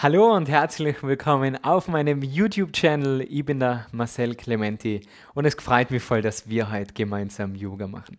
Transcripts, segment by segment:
Hallo und herzlich willkommen auf meinem YouTube-Channel. Ich bin der Marcel Clementi und es freut mich voll, dass wir heute gemeinsam Yoga machen.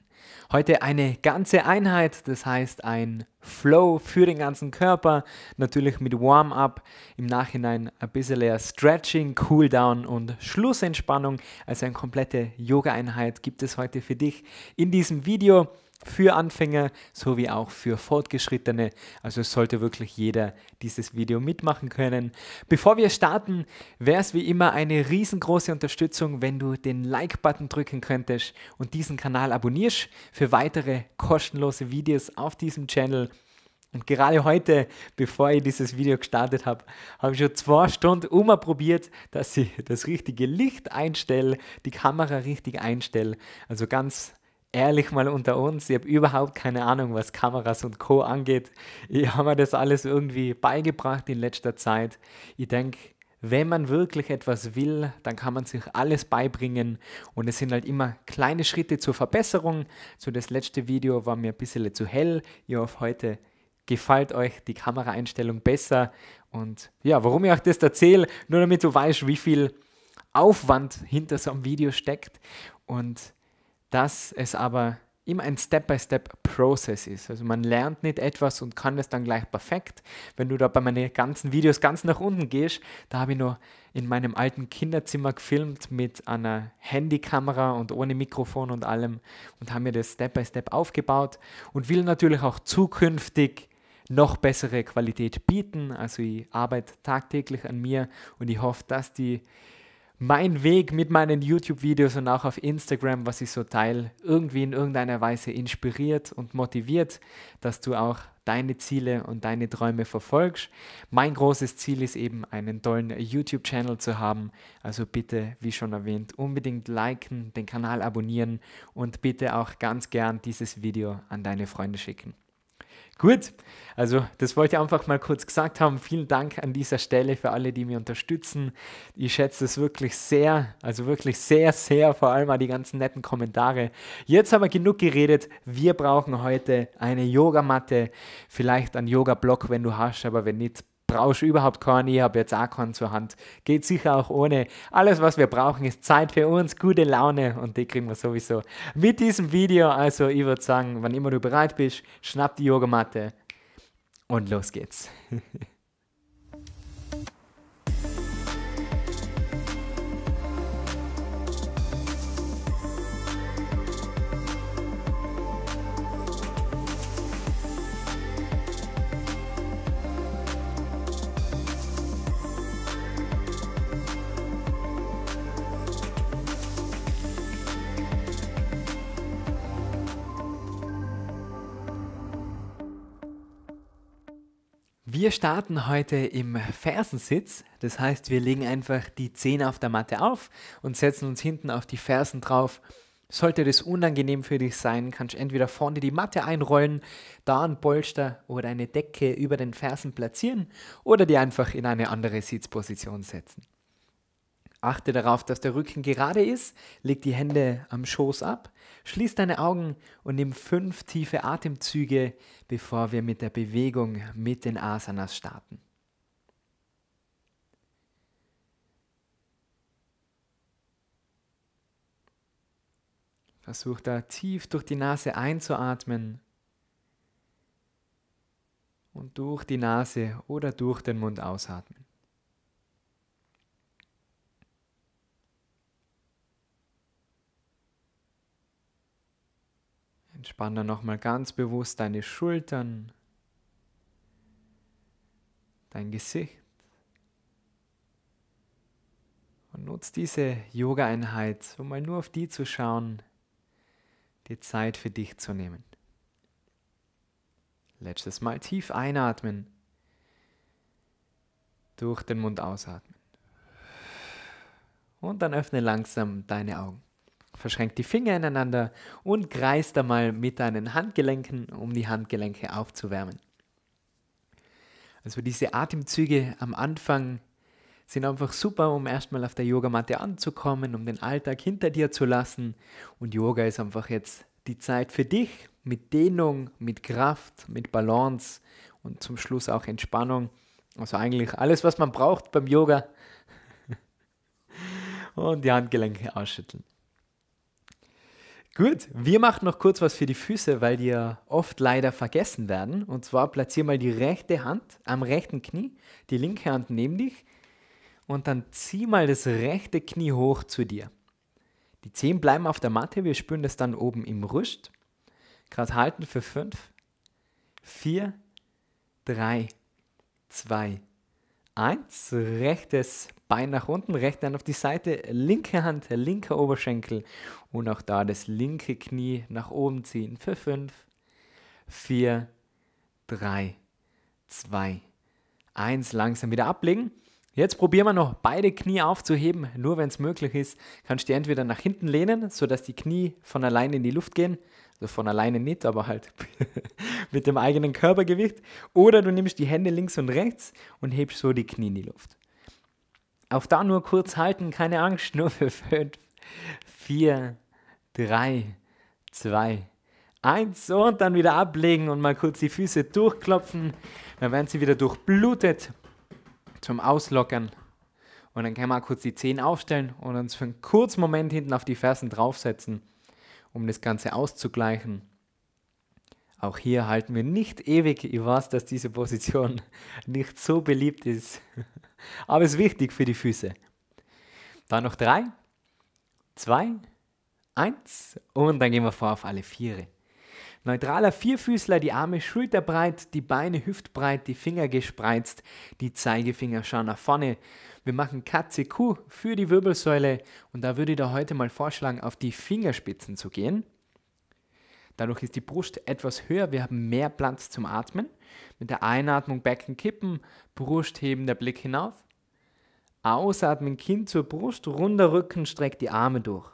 Heute eine ganze Einheit, das heißt ein Flow für den ganzen Körper, natürlich mit Warm-up, im Nachhinein ein bisschen Stretching, Cooldown und Schlussentspannung. Also eine komplette Yoga-Einheit gibt es heute für dich in diesem Video für Anfänger sowie auch für Fortgeschrittene. Also sollte wirklich jeder dieses Video mitmachen können. Bevor wir starten, wäre es wie immer eine riesengroße Unterstützung, wenn du den Like-Button drücken könntest und diesen Kanal abonnierst für weitere kostenlose Videos auf diesem Channel. Und gerade heute, bevor ich dieses Video gestartet habe, habe ich schon zwei Stunden immer probiert, dass ich das richtige Licht einstelle, die Kamera richtig einstelle. Also ganz ehrlich mal unter uns, ich habe überhaupt keine Ahnung, was Kameras und Co. angeht. Ich habe mir das alles irgendwie beigebracht in letzter Zeit. Ich denke, wenn man wirklich etwas will, dann kann man sich alles beibringen und es sind halt immer kleine Schritte zur Verbesserung. So das letzte Video war mir ein bisschen zu hell. Ich hoffe, heute gefällt euch die Kameraeinstellung besser und ja, warum ich euch das erzähle, nur damit du weißt, wie viel Aufwand hinter so einem Video steckt und dass es aber immer ein Step-by-Step-Prozess ist. Also man lernt nicht etwas und kann das dann gleich perfekt. Wenn du da bei meinen ganzen Videos ganz nach unten gehst, da habe ich noch in meinem alten Kinderzimmer gefilmt mit einer Handykamera und ohne Mikrofon und allem und habe mir das Step-by-Step Step aufgebaut und will natürlich auch zukünftig noch bessere Qualität bieten. Also ich arbeite tagtäglich an mir und ich hoffe, dass die mein Weg mit meinen YouTube-Videos und auch auf Instagram, was ich so teile, irgendwie in irgendeiner Weise inspiriert und motiviert, dass du auch deine Ziele und deine Träume verfolgst. Mein großes Ziel ist eben, einen tollen YouTube-Channel zu haben. Also bitte, wie schon erwähnt, unbedingt liken, den Kanal abonnieren und bitte auch ganz gern dieses Video an deine Freunde schicken. Gut, also das wollte ich einfach mal kurz gesagt haben. Vielen Dank an dieser Stelle für alle, die mich unterstützen. Ich schätze es wirklich sehr, also wirklich sehr, sehr, vor allem auch die ganzen netten Kommentare. Jetzt haben wir genug geredet. Wir brauchen heute eine Yogamatte, vielleicht einen Yoga-Block, wenn du hast, aber wenn nicht, brauchst überhaupt keinen, ich habe jetzt auch keinen zur Hand. Geht sicher auch ohne. Alles, was wir brauchen, ist Zeit für uns, gute Laune und die kriegen wir sowieso mit diesem Video. Also ich würde sagen, wann immer du bereit bist, schnapp die Yogamatte und los geht's. Wir starten heute im Fersensitz. Das heißt, wir legen einfach die Zehen auf der Matte auf und setzen uns hinten auf die Fersen drauf. Sollte das unangenehm für dich sein, kannst du entweder vorne die Matte einrollen, da ein Polster oder eine Decke über den Fersen platzieren oder die einfach in eine andere Sitzposition setzen. Achte darauf, dass der Rücken gerade ist, leg die Hände am Schoß ab, schließ deine Augen und nimm fünf tiefe Atemzüge, bevor wir mit der Bewegung mit den Asanas starten. Versuch da tief durch die Nase einzuatmen und durch die Nase oder durch den Mund ausatmen. Entspann dann nochmal ganz bewusst deine Schultern, dein Gesicht. Und nutz diese Yoga-Einheit, um mal nur auf die zu schauen, die Zeit für dich zu nehmen. Letztes Mal tief einatmen, durch den Mund ausatmen. Und dann öffne langsam deine Augen verschränkt die Finger ineinander und kreist einmal mit deinen Handgelenken, um die Handgelenke aufzuwärmen. Also diese Atemzüge am Anfang sind einfach super, um erstmal auf der Yogamatte anzukommen, um den Alltag hinter dir zu lassen. Und Yoga ist einfach jetzt die Zeit für dich mit Dehnung, mit Kraft, mit Balance und zum Schluss auch Entspannung. Also eigentlich alles, was man braucht beim Yoga. Und die Handgelenke ausschütteln. Gut, wir machen noch kurz was für die Füße, weil die ja oft leider vergessen werden. Und zwar platziere mal die rechte Hand am rechten Knie, die linke Hand neben dich und dann zieh mal das rechte Knie hoch zu dir. Die Zehen bleiben auf der Matte, wir spüren das dann oben im Rüst. Gerade halten für 5, 4, 3, 2, 1. Rechtes Bein nach unten, rechte Hand auf die Seite, linke Hand, linker Oberschenkel und auch da das linke Knie nach oben ziehen für 5, 4, 3, 2, 1. Langsam wieder ablegen. Jetzt probieren wir noch beide Knie aufzuheben. Nur wenn es möglich ist, kannst du entweder nach hinten lehnen, sodass die Knie von alleine in die Luft gehen. Also von alleine nicht, aber halt mit dem eigenen Körpergewicht. Oder du nimmst die Hände links und rechts und hebst so die Knie in die Luft. Auch da nur kurz halten, keine Angst, nur für 5, 4, 3, 2, 1 und dann wieder ablegen und mal kurz die Füße durchklopfen. Dann werden sie wieder durchblutet zum Auslockern. Und dann kann man kurz die Zehen aufstellen und uns für einen kurzen Moment hinten auf die Fersen draufsetzen, um das Ganze auszugleichen. Auch hier halten wir nicht ewig. Ich weiß, dass diese Position nicht so beliebt ist. Aber es ist wichtig für die Füße. Dann noch drei, zwei, eins und dann gehen wir vor auf alle Viere. Neutraler Vierfüßler, die Arme schulterbreit, die Beine hüftbreit, die Finger gespreizt, die Zeigefinger schauen nach vorne. Wir machen Katze Kuh für die Wirbelsäule und da würde ich dir heute mal vorschlagen, auf die Fingerspitzen zu gehen. Dadurch ist die Brust etwas höher, wir haben mehr Platz zum Atmen. Mit der Einatmung Becken kippen, Brust heben, der Blick hinauf. Ausatmen, Kinn zur Brust, runder Rücken, streckt die Arme durch.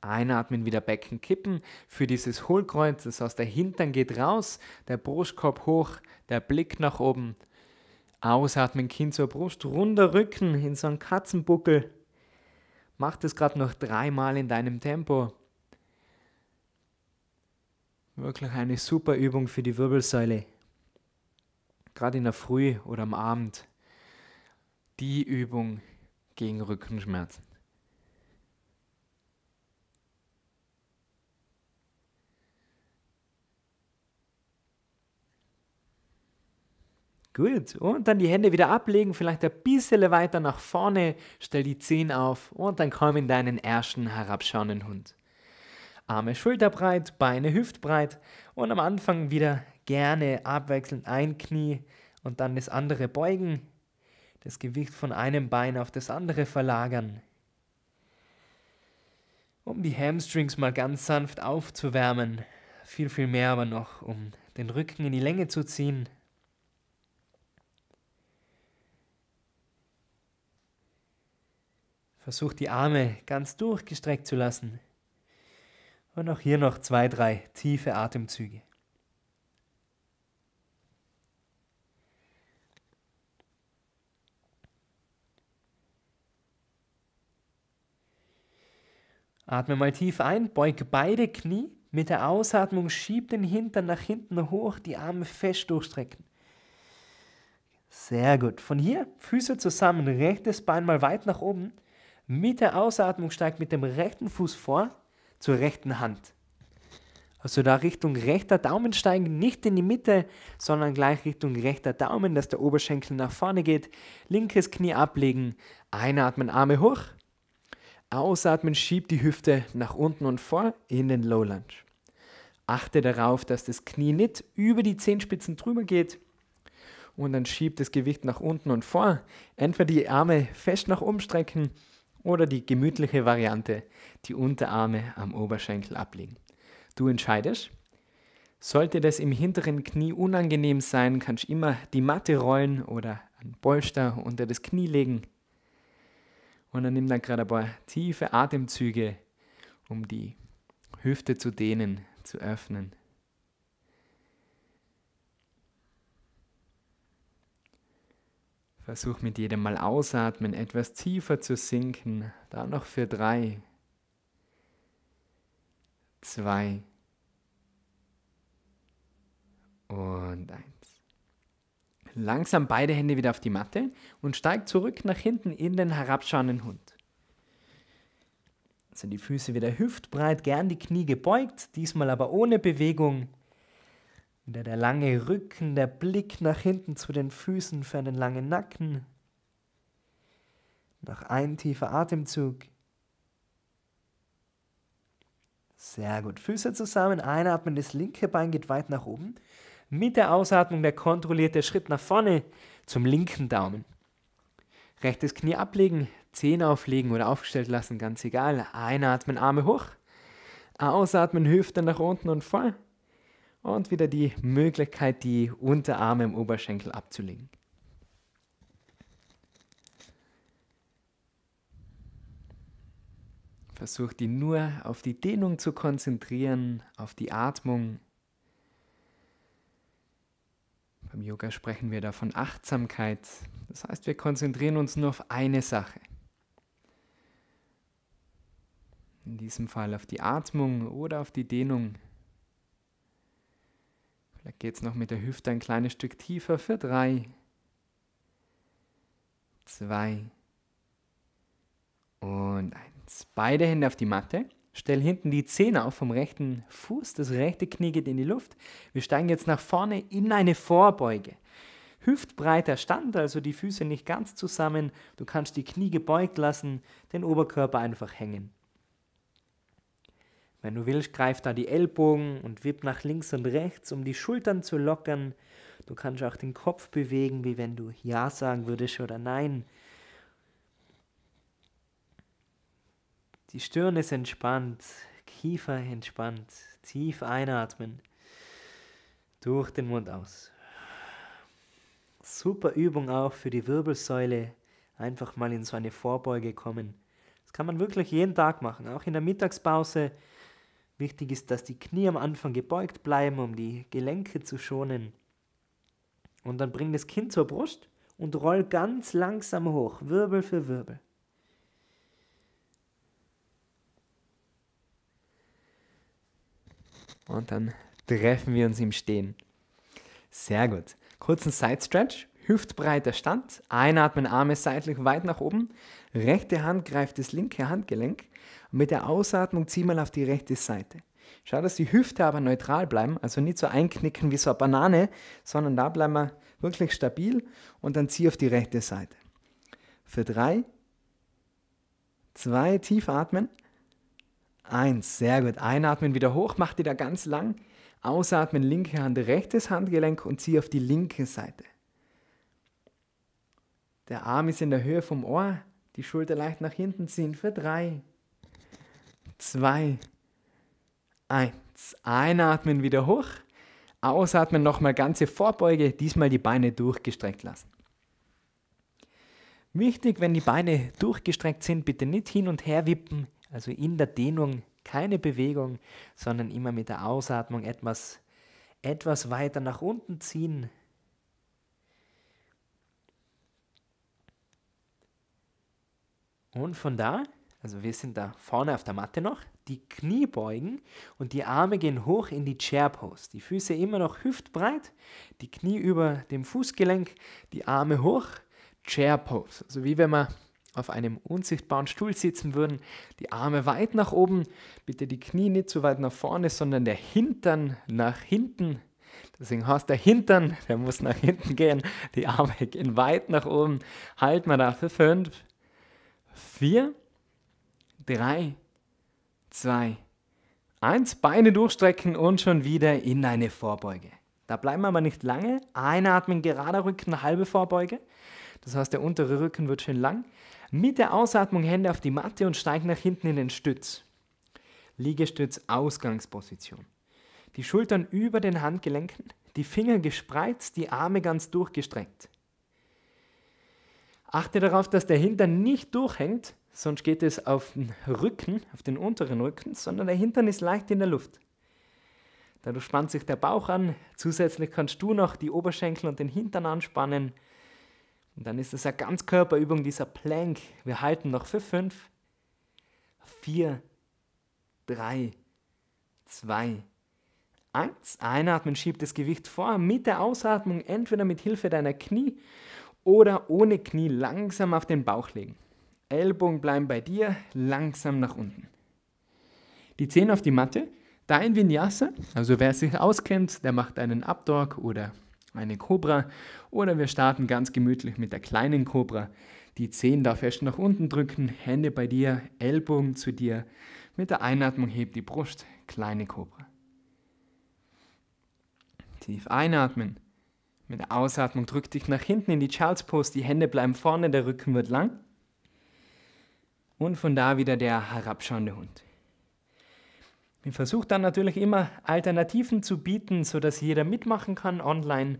Einatmen, wieder Becken kippen für dieses Hohlkreuz, das aus der Hintern geht raus, der Brustkorb hoch, der Blick nach oben. Ausatmen, Kinn zur Brust, runder Rücken in so einen Katzenbuckel. Mach das gerade noch dreimal in deinem Tempo. Wirklich eine super Übung für die Wirbelsäule. Gerade in der Früh oder am Abend. Die Übung gegen Rückenschmerzen. Gut, und dann die Hände wieder ablegen, vielleicht ein bisschen weiter nach vorne, stell die Zehen auf und dann komm in deinen ersten herabschauenden Hund. Arme schulterbreit, Beine hüftbreit und am Anfang wieder gerne abwechselnd ein Knie und dann das andere beugen, das Gewicht von einem Bein auf das andere verlagern. Um die Hamstrings mal ganz sanft aufzuwärmen, viel, viel mehr aber noch, um den Rücken in die Länge zu ziehen. Versuch die Arme ganz durchgestreckt zu lassen. Und auch hier noch zwei, drei tiefe Atemzüge. Atme mal tief ein, beug beide Knie. Mit der Ausatmung schieb den Hintern nach hinten hoch, die Arme fest durchstrecken. Sehr gut. Von hier Füße zusammen, rechtes Bein mal weit nach oben. Mit der Ausatmung steigt mit dem rechten Fuß vor, zur rechten Hand. Also da Richtung rechter Daumen steigen, nicht in die Mitte, sondern gleich Richtung rechter Daumen, dass der Oberschenkel nach vorne geht. Linkes Knie ablegen, einatmen, Arme hoch. Ausatmen, schiebt die Hüfte nach unten und vor in den Low Lunge. Achte darauf, dass das Knie nicht über die Zehenspitzen drüber geht und dann schiebt das Gewicht nach unten und vor. Entweder die Arme fest nach oben strecken oder die gemütliche Variante, die Unterarme am Oberschenkel ablegen. Du entscheidest. Sollte das im hinteren Knie unangenehm sein, kannst du immer die Matte rollen oder ein Bolster unter das Knie legen. Und dann nimm dann gerade ein paar tiefe Atemzüge, um die Hüfte zu dehnen, zu öffnen. Versuch mit jedem Mal ausatmen etwas tiefer zu sinken. Da noch für drei, zwei und eins. Langsam beide Hände wieder auf die Matte und steig zurück nach hinten in den herabschauenden Hund. Sind also die Füße wieder hüftbreit, gern die Knie gebeugt, diesmal aber ohne Bewegung. Wieder der lange Rücken, der Blick nach hinten zu den Füßen für einen langen Nacken. Noch ein tiefer Atemzug. Sehr gut. Füße zusammen, einatmen, das linke Bein geht weit nach oben. Mit der Ausatmung der kontrollierte Schritt nach vorne zum linken Daumen. Rechtes Knie ablegen, Zehen auflegen oder aufgestellt lassen, ganz egal. Einatmen, Arme hoch. Ausatmen, Hüfte nach unten und voll. Und wieder die Möglichkeit, die Unterarme im Oberschenkel abzulegen. Versuch die nur auf die Dehnung zu konzentrieren, auf die Atmung. Beim Yoga sprechen wir da von Achtsamkeit. Das heißt, wir konzentrieren uns nur auf eine Sache. In diesem Fall auf die Atmung oder auf die Dehnung geht es noch mit der Hüfte ein kleines Stück tiefer für drei, zwei und eins. Beide Hände auf die Matte. Stell hinten die Zehen auf vom rechten Fuß. Das rechte Knie geht in die Luft. Wir steigen jetzt nach vorne in eine Vorbeuge. Hüftbreiter Stand, also die Füße nicht ganz zusammen. Du kannst die Knie gebeugt lassen, den Oberkörper einfach hängen. Wenn du willst, greif da die Ellbogen und wipp nach links und rechts, um die Schultern zu lockern. Du kannst auch den Kopf bewegen, wie wenn du Ja sagen würdest oder Nein. Die Stirn ist entspannt, Kiefer entspannt. Tief einatmen. Durch den Mund aus. Super Übung auch für die Wirbelsäule. Einfach mal in so eine Vorbeuge kommen. Das kann man wirklich jeden Tag machen, auch in der Mittagspause Wichtig ist, dass die Knie am Anfang gebeugt bleiben, um die Gelenke zu schonen. Und dann bring das Kind zur Brust und roll ganz langsam hoch, Wirbel für Wirbel. Und dann treffen wir uns im Stehen. Sehr gut. Kurzen Side Stretch, hüftbreiter Stand. Einatmen, Arme seitlich weit nach oben. Rechte Hand greift das linke Handgelenk. Und mit der Ausatmung zieh mal auf die rechte Seite. Schau, dass die Hüfte aber neutral bleiben, also nicht so einknicken wie so eine Banane, sondern da bleiben wir wirklich stabil und dann zieh auf die rechte Seite. Für drei, zwei, tief atmen. Eins, sehr gut. Einatmen, wieder hoch, mach die da ganz lang. Ausatmen, linke Hand, rechtes Handgelenk und zieh auf die linke Seite. Der Arm ist in der Höhe vom Ohr, die Schulter leicht nach hinten ziehen für drei, 2, 1. Einatmen wieder hoch. Ausatmen, nochmal ganze Vorbeuge, diesmal die Beine durchgestreckt lassen. Wichtig, wenn die Beine durchgestreckt sind, bitte nicht hin und her wippen, also in der Dehnung keine Bewegung, sondern immer mit der Ausatmung etwas, etwas weiter nach unten ziehen. Und von da also wir sind da vorne auf der Matte noch. Die Knie beugen und die Arme gehen hoch in die Chair Pose. Die Füße immer noch hüftbreit, die Knie über dem Fußgelenk, die Arme hoch. Chair Pose. Also wie wenn wir auf einem unsichtbaren Stuhl sitzen würden, die Arme weit nach oben, bitte die Knie nicht zu so weit nach vorne, sondern der Hintern nach hinten. Deswegen heißt der Hintern, der muss nach hinten gehen, die Arme gehen weit nach oben. Halt mal dafür 5, 4, 3, 2, 1. Beine durchstrecken und schon wieder in eine Vorbeuge. Da bleiben wir aber nicht lange. Einatmen, gerader Rücken, halbe Vorbeuge. Das heißt, der untere Rücken wird schön lang. Mit der Ausatmung Hände auf die Matte und steigen nach hinten in den Stütz. Liegestütz, Ausgangsposition. Die Schultern über den Handgelenken, die Finger gespreizt, die Arme ganz durchgestreckt. Achte darauf, dass der Hintern nicht durchhängt, sonst geht es auf den Rücken, auf den unteren Rücken, sondern der Hintern ist leicht in der Luft. Dadurch spannt sich der Bauch an. Zusätzlich kannst du noch die Oberschenkel und den Hintern anspannen. Und dann ist es eine Ganzkörperübung, dieser Plank. Wir halten noch für 5, 4, 3, 2, 1. Einatmen, schieb das Gewicht vor. Mit der Ausatmung entweder mit Hilfe deiner Knie oder ohne Knie langsam auf den Bauch legen. Ellbogen bleiben bei dir, langsam nach unten. Die Zehen auf die Matte, dein Vinyasa, also wer sich auskennt, der macht einen Updog oder eine Cobra oder wir starten ganz gemütlich mit der kleinen Cobra. Die Zehen darf erst nach unten drücken, Hände bei dir, Ellbogen zu dir. Mit der Einatmung hebt die Brust, kleine Cobra. Tief einatmen. Mit der Ausatmung drück dich nach hinten in die Child's Pose, die Hände bleiben vorne, der Rücken wird lang. Und von da wieder der herabschauende Hund. Ich versuche dann natürlich immer Alternativen zu bieten, sodass jeder mitmachen kann online,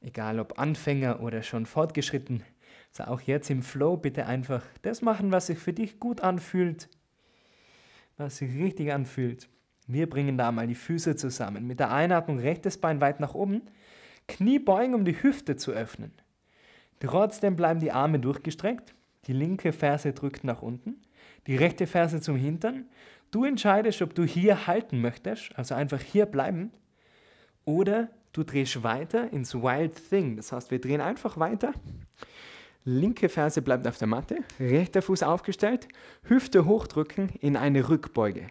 egal ob Anfänger oder schon fortgeschritten. Also auch jetzt im Flow bitte einfach das machen, was sich für dich gut anfühlt, was sich richtig anfühlt. Wir bringen da mal die Füße zusammen. Mit der Einatmung rechtes Bein weit nach oben, Knie beugen, um die Hüfte zu öffnen. Trotzdem bleiben die Arme durchgestreckt. Die linke Ferse drückt nach unten, die rechte Ferse zum Hintern. Du entscheidest, ob du hier halten möchtest, also einfach hier bleiben, oder du drehst weiter ins Wild Thing. Das heißt, wir drehen einfach weiter. Linke Ferse bleibt auf der Matte, rechter Fuß aufgestellt, Hüfte hochdrücken in eine Rückbeuge.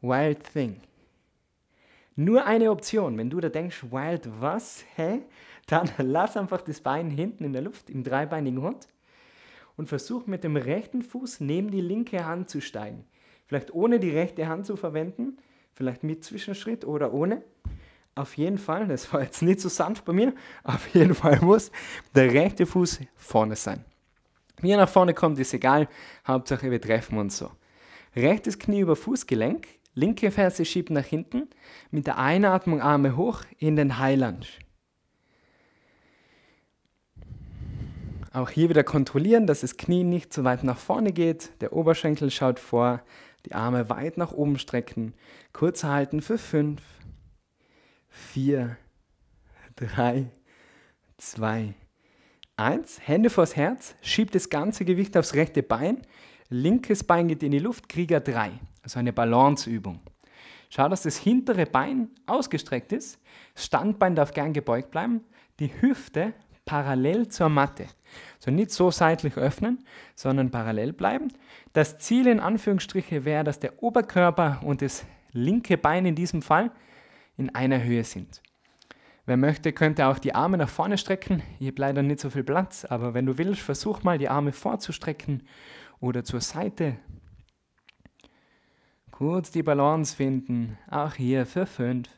Wild Thing. Nur eine Option, wenn du da denkst, Wild was, hä? Dann lass einfach das Bein hinten in der Luft im dreibeinigen Hund und versuch mit dem rechten Fuß neben die linke Hand zu steigen. Vielleicht ohne die rechte Hand zu verwenden, vielleicht mit Zwischenschritt oder ohne. Auf jeden Fall, das war jetzt nicht so sanft bei mir, auf jeden Fall muss der rechte Fuß vorne sein. Wie er nach vorne kommt, ist egal, Hauptsache wir treffen uns so. Rechtes Knie über Fußgelenk, linke Ferse schiebt nach hinten, mit der Einatmung Arme hoch in den High Lunge. Auch hier wieder kontrollieren, dass das Knie nicht zu weit nach vorne geht. Der Oberschenkel schaut vor. Die Arme weit nach oben strecken. Kurz halten für 5, 4, 3, 2, 1. Hände vors Herz. Schiebt das ganze Gewicht aufs rechte Bein. Linkes Bein geht in die Luft. Krieger 3. Also eine Balanceübung. Schau, dass das hintere Bein ausgestreckt ist. Standbein darf gern gebeugt bleiben. Die Hüfte parallel zur Matte. So nicht so seitlich öffnen, sondern parallel bleiben. Das Ziel in Anführungsstriche wäre, dass der Oberkörper und das linke Bein in diesem Fall in einer Höhe sind. Wer möchte, könnte auch die Arme nach vorne strecken. Ich bleibt dann nicht so viel Platz, aber wenn du willst, versuch mal die Arme vorzustrecken oder zur Seite. Kurz die Balance finden. Auch hier für 5,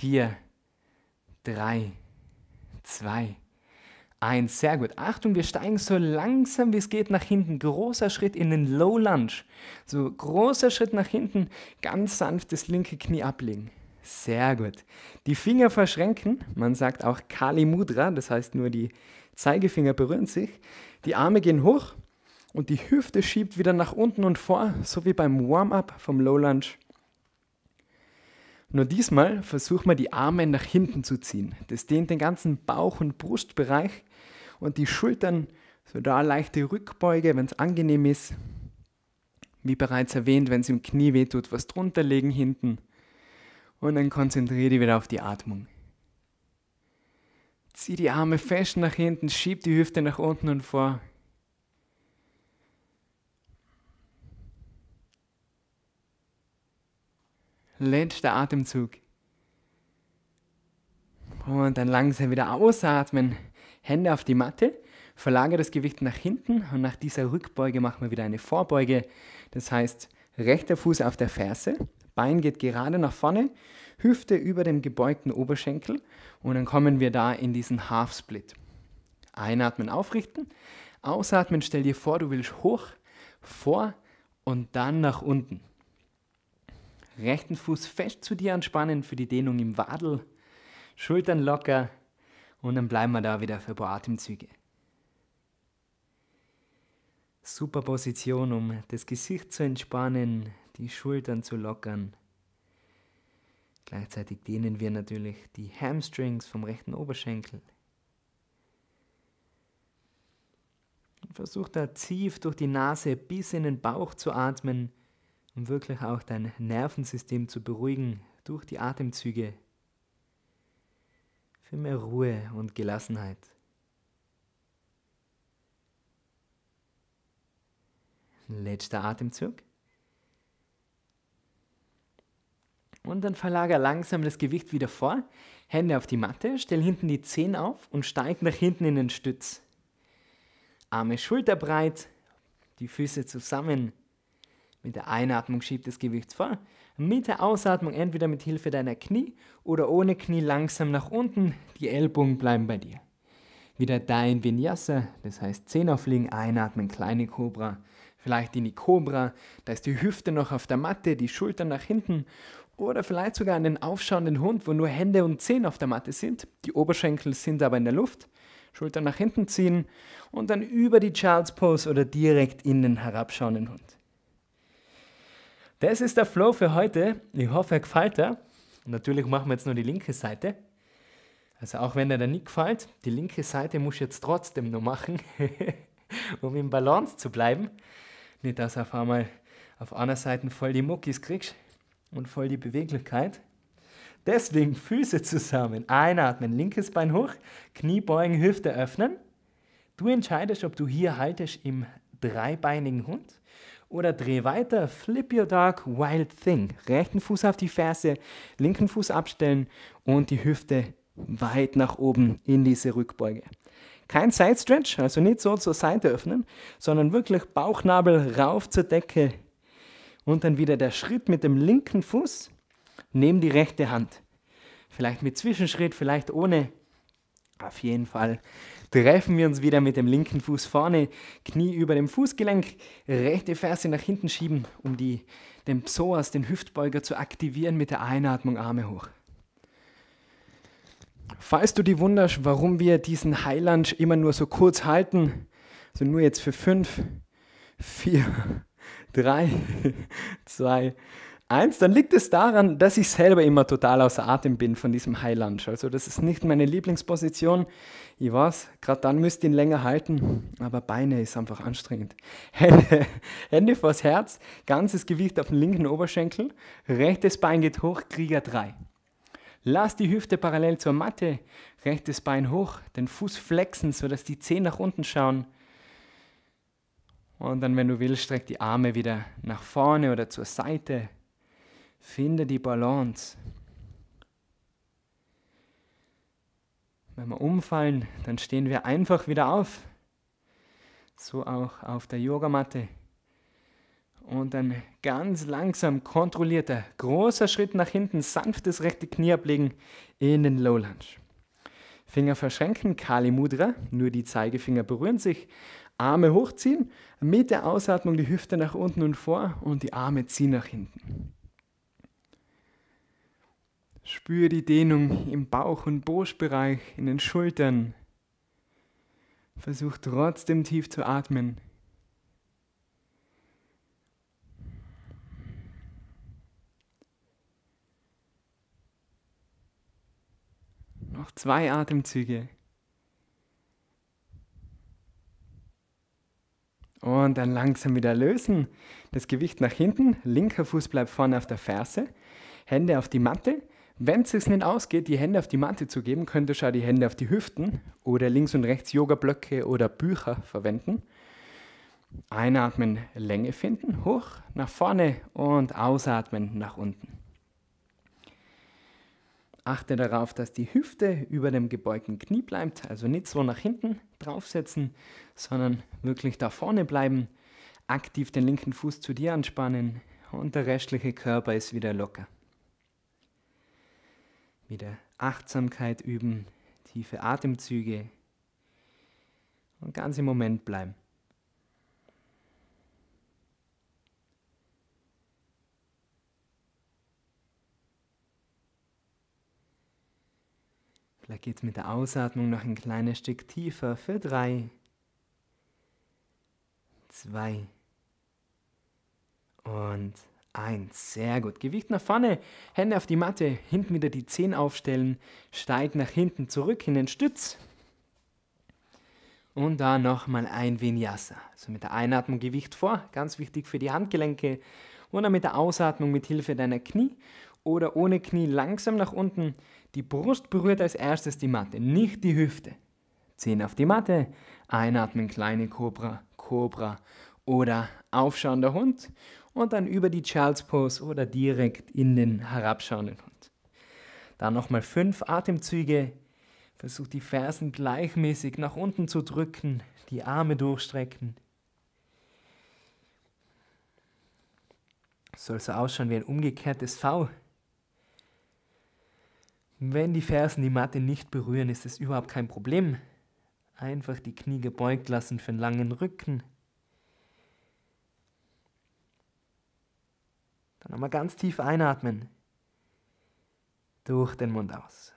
4, 3, Zwei. Eins, sehr gut. Achtung, wir steigen so langsam wie es geht nach hinten. Großer Schritt in den Low Lunge. So großer Schritt nach hinten, ganz sanft das linke Knie ablegen. Sehr gut. Die Finger verschränken, man sagt auch Kali Mudra, das heißt nur die Zeigefinger berühren sich. Die Arme gehen hoch und die Hüfte schiebt wieder nach unten und vor, so wie beim Warm-up vom Low Lunge. Nur diesmal versuchen wir die Arme nach hinten zu ziehen. Das dehnt den ganzen Bauch- und Brustbereich und die Schultern, so da leichte Rückbeuge, wenn es angenehm ist. Wie bereits erwähnt, wenn es im Knie wehtut, was drunter legen hinten. Und dann konzentriere dich wieder auf die Atmung. Zieh die Arme fest nach hinten, schieb die Hüfte nach unten und vor. letzten Atemzug. Und dann langsam wieder ausatmen. Hände auf die Matte. Verlagere das Gewicht nach hinten und nach dieser Rückbeuge machen wir wieder eine Vorbeuge. Das heißt, rechter Fuß auf der Ferse, Bein geht gerade nach vorne, Hüfte über dem gebeugten Oberschenkel und dann kommen wir da in diesen Half Split. Einatmen aufrichten, ausatmen, stell dir vor, du willst hoch, vor und dann nach unten. Rechten Fuß fest zu dir anspannen für die Dehnung im Wadel. Schultern locker und dann bleiben wir da wieder für ein paar Atemzüge. Super Position, um das Gesicht zu entspannen, die Schultern zu lockern. Gleichzeitig dehnen wir natürlich die Hamstrings vom rechten Oberschenkel. Versuch da tief durch die Nase bis in den Bauch zu atmen um wirklich auch dein Nervensystem zu beruhigen durch die Atemzüge, für mehr Ruhe und Gelassenheit. Letzter Atemzug. Und dann verlager langsam das Gewicht wieder vor, Hände auf die Matte, stell hinten die Zehen auf und steig nach hinten in den Stütz. Arme schulterbreit, die Füße zusammen. Mit der Einatmung schiebt das Gewicht vor. Mit der Ausatmung entweder mit Hilfe deiner Knie oder ohne Knie langsam nach unten. Die Ellbogen bleiben bei dir. Wieder dein Vinyasa, das heißt Zehen auflegen, einatmen, kleine Cobra. Vielleicht in die Cobra, da ist die Hüfte noch auf der Matte, die Schultern nach hinten. Oder vielleicht sogar an den aufschauenden Hund, wo nur Hände und Zehen auf der Matte sind. Die Oberschenkel sind aber in der Luft. Schultern nach hinten ziehen und dann über die Charles Pose oder direkt in den herabschauenden Hund. Das ist der Flow für heute. Ich hoffe, er gefällt dir. Natürlich machen wir jetzt nur die linke Seite. Also auch wenn er dir nicht gefällt, die linke Seite muss ich jetzt trotzdem noch machen, um im Balance zu bleiben. Nicht, dass du auf einmal auf einer Seite voll die Muckis kriegst und voll die Beweglichkeit. Deswegen Füße zusammen, einatmen, linkes Bein hoch, Knie beugen, Hüfte öffnen. Du entscheidest, ob du hier haltest im dreibeinigen Hund oder dreh weiter, flip your dog, wild thing. Rechten Fuß auf die Ferse, linken Fuß abstellen und die Hüfte weit nach oben in diese Rückbeuge. Kein Side Stretch, also nicht so zur Seite öffnen, sondern wirklich Bauchnabel rauf zur Decke und dann wieder der Schritt mit dem linken Fuß neben die rechte Hand. Vielleicht mit Zwischenschritt, vielleicht ohne. Auf jeden Fall treffen wir uns wieder mit dem linken Fuß vorne, Knie über dem Fußgelenk, rechte Ferse nach hinten schieben, um die, den Psoas, den Hüftbeuger zu aktivieren mit der Einatmung, Arme hoch. Falls du dich wunderst, warum wir diesen Highland immer nur so kurz halten, also nur jetzt für 5, 4, 3, 2, 1, Eins, dann liegt es daran, dass ich selber immer total außer Atem bin von diesem High Lunge. Also das ist nicht meine Lieblingsposition. Ich weiß, gerade dann müsst ihr ihn länger halten, aber Beine ist einfach anstrengend. Hände, Hände vors Herz, ganzes Gewicht auf den linken Oberschenkel, rechtes Bein geht hoch, Krieger 3. Lass die Hüfte parallel zur Matte, rechtes Bein hoch, den Fuß flexen, sodass die Zehen nach unten schauen. Und dann, wenn du willst, streck die Arme wieder nach vorne oder zur Seite, Finde die Balance. Wenn wir umfallen, dann stehen wir einfach wieder auf. So auch auf der Yogamatte. Und ein ganz langsam kontrollierter, großer Schritt nach hinten, sanftes rechte Knie ablegen in den Low Lunge. Finger verschränken, Kali Mudra, nur die Zeigefinger berühren sich. Arme hochziehen, mit der Ausatmung die Hüfte nach unten und vor und die Arme ziehen nach hinten. Spür die Dehnung im Bauch- und Brustbereich, in den Schultern. Versuch trotzdem tief zu atmen. Noch zwei Atemzüge. Und dann langsam wieder lösen. Das Gewicht nach hinten, linker Fuß bleibt vorne auf der Ferse, Hände auf die Matte, wenn es nicht ausgeht, die Hände auf die Matte zu geben, könnt ihr schon die Hände auf die Hüften oder links und rechts Yoga-Blöcke oder Bücher verwenden. Einatmen, Länge finden, hoch, nach vorne und ausatmen, nach unten. Achte darauf, dass die Hüfte über dem gebeugten Knie bleibt, also nicht so nach hinten draufsetzen, sondern wirklich da vorne bleiben. Aktiv den linken Fuß zu dir anspannen und der restliche Körper ist wieder locker wieder Achtsamkeit üben, tiefe Atemzüge und ganz im Moment bleiben. Vielleicht geht es mit der Ausatmung noch ein kleines Stück tiefer für drei, zwei und 1. Sehr gut. Gewicht nach vorne, Hände auf die Matte, hinten wieder die Zehen aufstellen, steigt nach hinten zurück in den Stütz. Und da nochmal ein Vinyasa. Also mit der Einatmung Gewicht vor, ganz wichtig für die Handgelenke. Und dann mit der Ausatmung mit Hilfe deiner Knie oder ohne Knie langsam nach unten. Die Brust berührt als erstes die Matte, nicht die Hüfte. Zehen auf die Matte, einatmen, kleine Cobra, Cobra oder aufschauender Hund und dann über die Child's Pose oder direkt in den herabschauenden Hund. Halt. Dann nochmal fünf Atemzüge. Versuch die Fersen gleichmäßig nach unten zu drücken, die Arme durchstrecken. Soll so ausschauen wie ein umgekehrtes V. Wenn die Fersen die Matte nicht berühren, ist es überhaupt kein Problem. Einfach die Knie gebeugt lassen für einen langen Rücken. Dann nochmal ganz tief einatmen. Durch den Mund aus.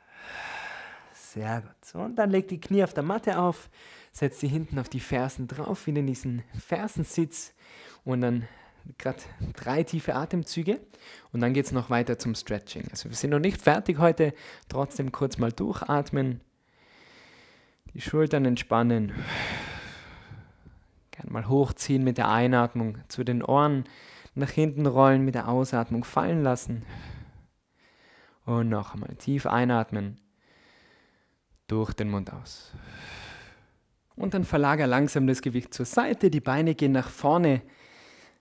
Sehr gut. Und dann leg die Knie auf der Matte auf, setz sie hinten auf die Fersen drauf, wieder in diesen Fersensitz und dann gerade drei tiefe Atemzüge und dann geht es noch weiter zum Stretching. Also wir sind noch nicht fertig heute, trotzdem kurz mal durchatmen, die Schultern entspannen, gerne mal hochziehen mit der Einatmung zu den Ohren nach hinten rollen, mit der Ausatmung fallen lassen. Und noch einmal tief einatmen, durch den Mund aus. Und dann verlager langsam das Gewicht zur Seite, die Beine gehen nach vorne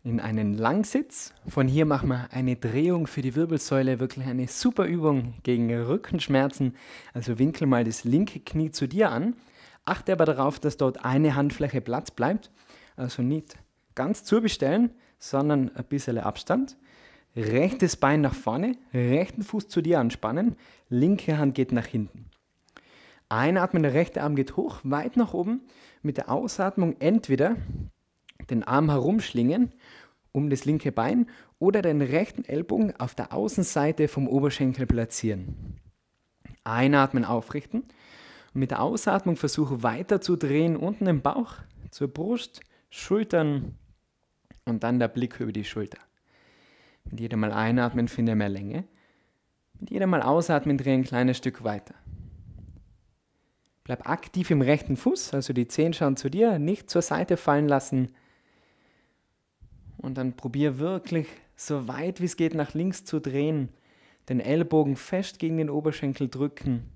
in einen Langsitz. Von hier machen wir eine Drehung für die Wirbelsäule, wirklich eine super Übung gegen Rückenschmerzen. Also winkel mal das linke Knie zu dir an. Achte aber darauf, dass dort eine Handfläche Platz bleibt, also nicht ganz zubestellen. bestellen sondern ein bisschen Abstand. Rechtes Bein nach vorne, rechten Fuß zu dir anspannen, linke Hand geht nach hinten. Einatmen, der rechte Arm geht hoch, weit nach oben. Mit der Ausatmung entweder den Arm herumschlingen um das linke Bein oder den rechten Ellbogen auf der Außenseite vom Oberschenkel platzieren. Einatmen aufrichten. Mit der Ausatmung versuche weiter zu drehen unten im Bauch zur Brust, Schultern, und dann der Blick über die Schulter. Mit jedem Mal einatmen finde ich mehr Länge. Mit jedem Mal ausatmen drehe ein kleines Stück weiter. Bleib aktiv im rechten Fuß, also die Zehen schauen zu dir, nicht zur Seite fallen lassen. Und dann probier wirklich so weit wie es geht nach links zu drehen, den Ellbogen fest gegen den Oberschenkel drücken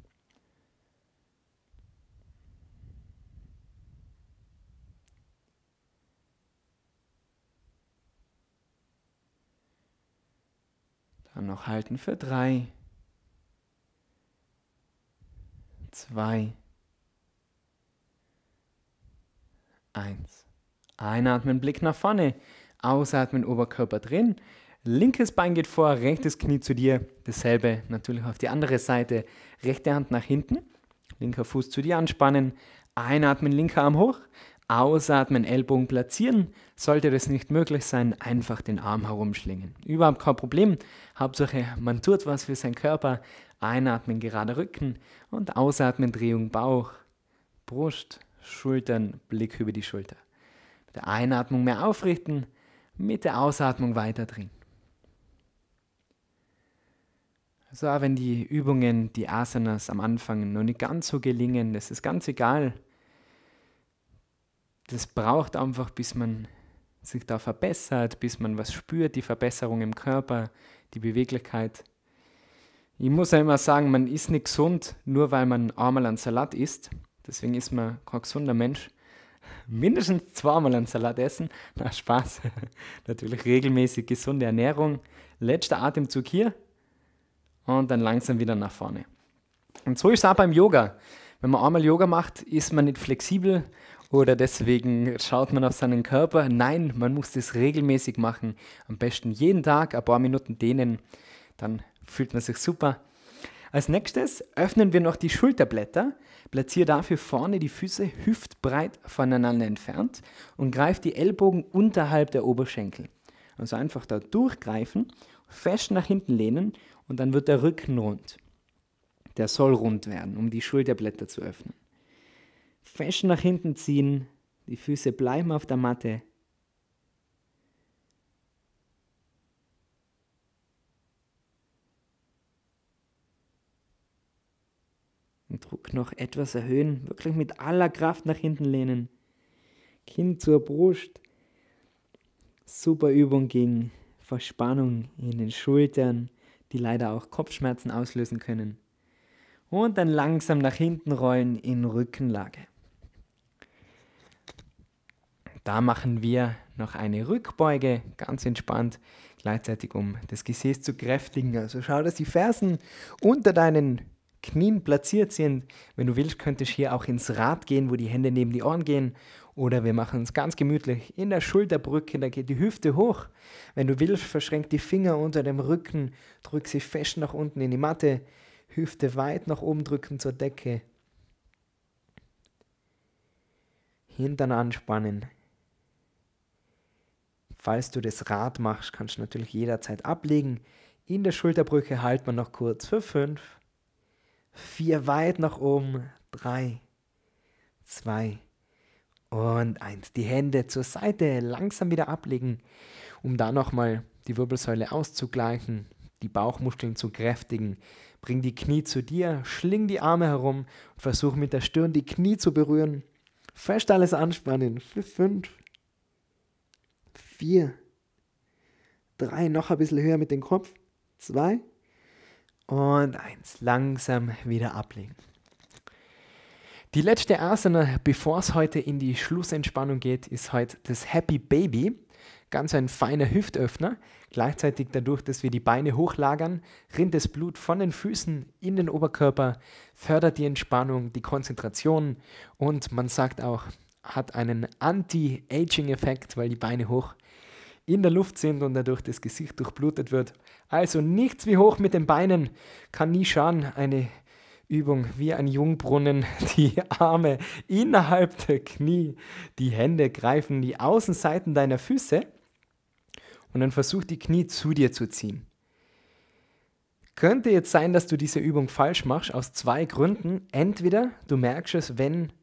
Dann noch halten für drei, zwei, eins. Einatmen, Blick nach vorne. Ausatmen, Oberkörper drin. Linkes Bein geht vor, rechtes Knie zu dir. Dasselbe natürlich auf die andere Seite. Rechte Hand nach hinten, linker Fuß zu dir anspannen. Einatmen, linker Arm hoch. Ausatmen, Ellbogen platzieren. Sollte das nicht möglich sein, einfach den Arm herumschlingen. Überhaupt kein Problem. Hauptsache, man tut was für seinen Körper. Einatmen, gerade Rücken und ausatmen, Drehung Bauch, Brust, Schultern, Blick über die Schulter. Mit der Einatmung mehr aufrichten, mit der Ausatmung weiter drehen. So, also auch wenn die Übungen, die Asanas am Anfang noch nicht ganz so gelingen, das ist ganz egal das braucht einfach, bis man sich da verbessert, bis man was spürt, die Verbesserung im Körper, die Beweglichkeit. Ich muss ja immer sagen, man ist nicht gesund, nur weil man einmal einen Salat isst. Deswegen ist man kein gesunder Mensch. Mindestens zweimal einen Salat essen. Na, Spaß. Natürlich regelmäßig gesunde Ernährung. Letzter Atemzug hier. Und dann langsam wieder nach vorne. Und so ist es auch beim Yoga. Wenn man einmal Yoga macht, ist man nicht flexibel, oder deswegen schaut man auf seinen Körper. Nein, man muss das regelmäßig machen. Am besten jeden Tag ein paar Minuten dehnen, dann fühlt man sich super. Als nächstes öffnen wir noch die Schulterblätter. Platziere dafür vorne die Füße hüftbreit voneinander entfernt und greif die Ellbogen unterhalb der Oberschenkel. Also einfach da durchgreifen, fest nach hinten lehnen und dann wird der Rücken rund. Der soll rund werden, um die Schulterblätter zu öffnen. Fashion nach hinten ziehen, die Füße bleiben auf der Matte. Den Druck noch etwas erhöhen, wirklich mit aller Kraft nach hinten lehnen. Kinn zur Brust. Super Übung gegen Verspannung in den Schultern, die leider auch Kopfschmerzen auslösen können. Und dann langsam nach hinten rollen in Rückenlage. Da machen wir noch eine Rückbeuge, ganz entspannt, gleichzeitig um das Gesäß zu kräftigen. Also schau, dass die Fersen unter deinen Knien platziert sind. Wenn du willst, könntest du hier auch ins Rad gehen, wo die Hände neben die Ohren gehen. Oder wir machen es ganz gemütlich in der Schulterbrücke, da geht die Hüfte hoch. Wenn du willst, verschränk die Finger unter dem Rücken, drück sie fest nach unten in die Matte, Hüfte weit nach oben drücken zur Decke. Hintern anspannen, Falls du das Rad machst, kannst du natürlich jederzeit ablegen. In der Schulterbrücke halt man noch kurz für 5, 4 weit nach oben, 3, 2 und 1. Die Hände zur Seite langsam wieder ablegen, um da nochmal die Wirbelsäule auszugleichen, die Bauchmuskeln zu kräftigen. Bring die Knie zu dir, schling die Arme herum versuch mit der Stirn die Knie zu berühren. Fest alles anspannen. für 5, vier, drei, noch ein bisschen höher mit dem Kopf, zwei und eins, langsam wieder ablegen. Die letzte Asana, ne, bevor es heute in die Schlussentspannung geht, ist heute das Happy Baby. Ganz ein feiner Hüftöffner. Gleichzeitig dadurch, dass wir die Beine hochlagern, rinnt das Blut von den Füßen in den Oberkörper, fördert die Entspannung, die Konzentration und man sagt auch, hat einen Anti-Aging-Effekt, weil die Beine hoch in der Luft sind und dadurch das Gesicht durchblutet wird. Also nichts wie hoch mit den Beinen kann nie schaden. Eine Übung wie ein Jungbrunnen. Die Arme innerhalb der Knie, die Hände greifen die Außenseiten deiner Füße und dann versuch die Knie zu dir zu ziehen. Könnte jetzt sein, dass du diese Übung falsch machst, aus zwei Gründen. Entweder du merkst es, wenn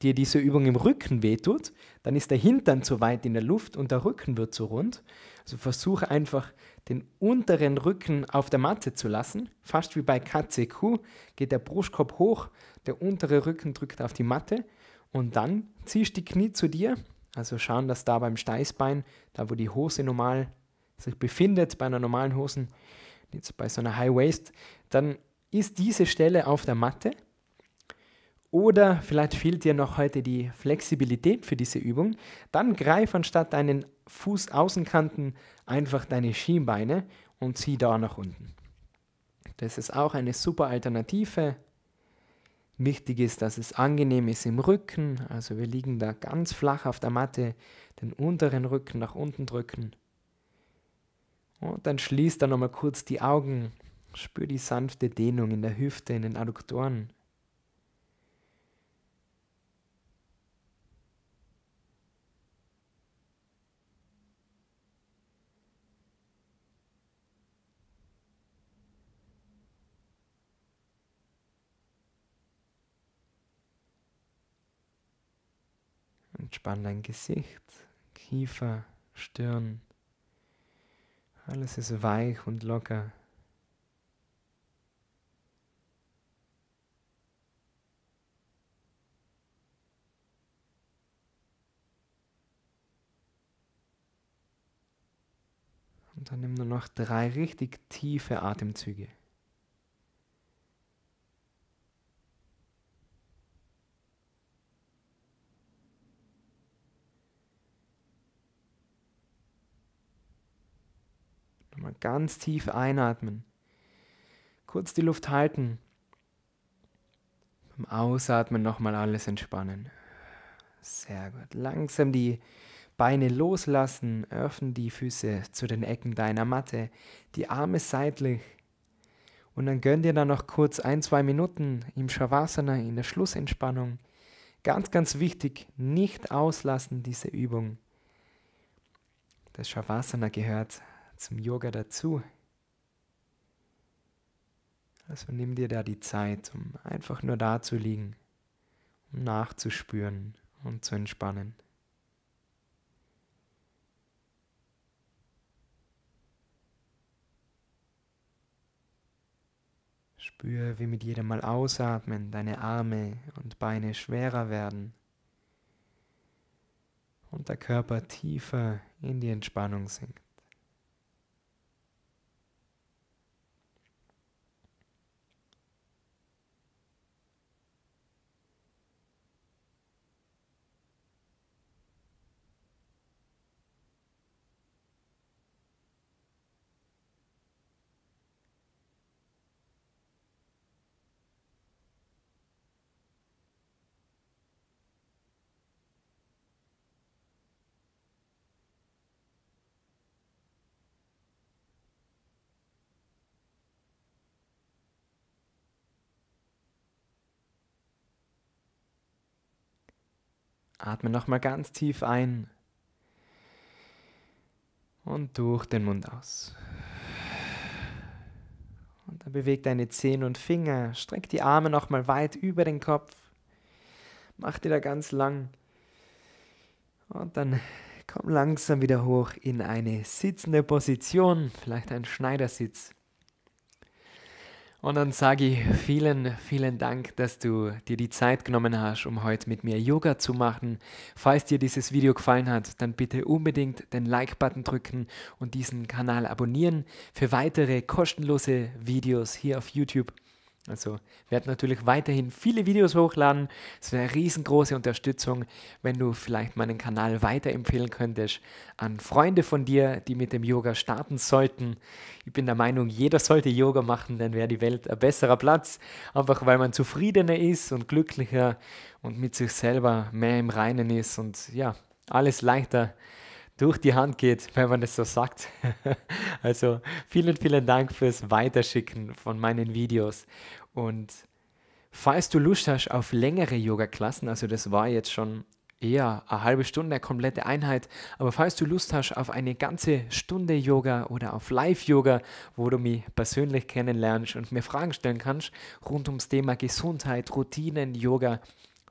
dir diese Übung im Rücken wehtut dann ist der Hintern zu weit in der Luft und der Rücken wird zu rund. Also versuche einfach den unteren Rücken auf der Matte zu lassen. Fast wie bei KCQ geht der Brustkorb hoch, der untere Rücken drückt auf die Matte und dann ziehst die Knie zu dir. Also schauen, dass da beim Steißbein, da wo die Hose normal sich befindet, bei einer normalen Hose, jetzt bei so einer High Waist, dann ist diese Stelle auf der Matte oder vielleicht fehlt dir noch heute die Flexibilität für diese Übung. Dann greif anstatt deinen Fußaußenkanten einfach deine Schienbeine und zieh da nach unten. Das ist auch eine super Alternative. Wichtig ist, dass es angenehm ist im Rücken. Also wir liegen da ganz flach auf der Matte, den unteren Rücken nach unten drücken. Und dann schließt da nochmal kurz die Augen. Spür die sanfte Dehnung in der Hüfte, in den Adduktoren. Entspann dein Gesicht, Kiefer, Stirn. Alles ist weich und locker. Und dann nimm nur noch drei richtig tiefe Atemzüge. Ganz tief einatmen. Kurz die Luft halten. Beim Ausatmen nochmal alles entspannen. Sehr gut. Langsam die Beine loslassen. Öffnen die Füße zu den Ecken deiner Matte. Die Arme seitlich. Und dann gönn dir dann noch kurz ein, zwei Minuten im Shavasana, in der Schlussentspannung. Ganz, ganz wichtig, nicht auslassen diese Übung. Das Shavasana gehört zum Yoga dazu. Also nimm dir da die Zeit, um einfach nur da zu liegen, um nachzuspüren und zu entspannen. Spür, wie mit jedem Mal Ausatmen deine Arme und Beine schwerer werden und der Körper tiefer in die Entspannung sinkt. Atme nochmal ganz tief ein und durch den Mund aus. Und dann beweg deine Zehen und Finger, streck die Arme nochmal weit über den Kopf, mach dir da ganz lang und dann komm langsam wieder hoch in eine sitzende Position, vielleicht ein Schneidersitz. Und dann sage ich vielen, vielen Dank, dass du dir die Zeit genommen hast, um heute mit mir Yoga zu machen. Falls dir dieses Video gefallen hat, dann bitte unbedingt den Like-Button drücken und diesen Kanal abonnieren für weitere kostenlose Videos hier auf YouTube. Also werde natürlich weiterhin viele Videos hochladen. Es wäre eine riesengroße Unterstützung, wenn du vielleicht meinen Kanal weiterempfehlen könntest an Freunde von dir, die mit dem Yoga starten sollten. Ich bin der Meinung, jeder sollte Yoga machen, dann wäre die Welt ein besserer Platz, einfach weil man zufriedener ist und glücklicher und mit sich selber mehr im Reinen ist und ja, alles leichter durch die Hand geht, wenn man es so sagt. also vielen, vielen Dank fürs Weiterschicken von meinen Videos. Und falls du Lust hast auf längere Yoga-Klassen, also das war jetzt schon eher eine halbe Stunde, eine komplette Einheit. Aber falls du Lust hast auf eine ganze Stunde Yoga oder auf Live-Yoga, wo du mich persönlich kennenlernst und mir Fragen stellen kannst rund ums Thema Gesundheit, Routinen, Yoga,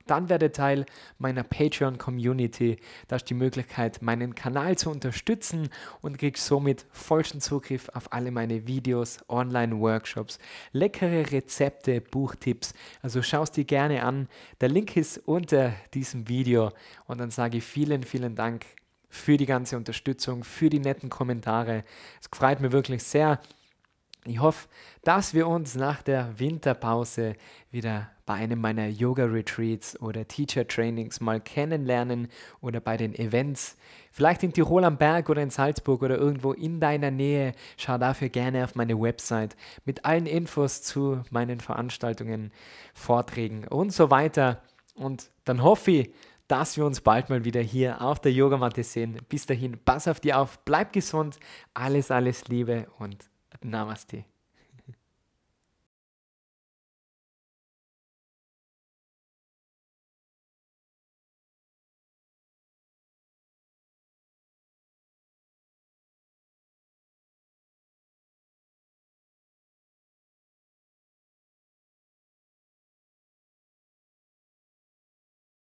dann werde Teil meiner Patreon-Community. Da ist die Möglichkeit, meinen Kanal zu unterstützen und kriegst somit vollsten Zugriff auf alle meine Videos, Online-Workshops, leckere Rezepte, Buchtipps. Also schaust dir gerne an. Der Link ist unter diesem Video. Und dann sage ich vielen, vielen Dank für die ganze Unterstützung, für die netten Kommentare. Es freut mich wirklich sehr. Ich hoffe, dass wir uns nach der Winterpause wieder bei einem meiner Yoga-Retreats oder Teacher-Trainings mal kennenlernen oder bei den Events. Vielleicht in Tirol am Berg oder in Salzburg oder irgendwo in deiner Nähe. Schau dafür gerne auf meine Website mit allen Infos zu meinen Veranstaltungen, Vorträgen und so weiter. Und dann hoffe ich, dass wir uns bald mal wieder hier auf der Yogamatte sehen. Bis dahin, pass auf dich auf, bleib gesund, alles, alles Liebe und Namaste.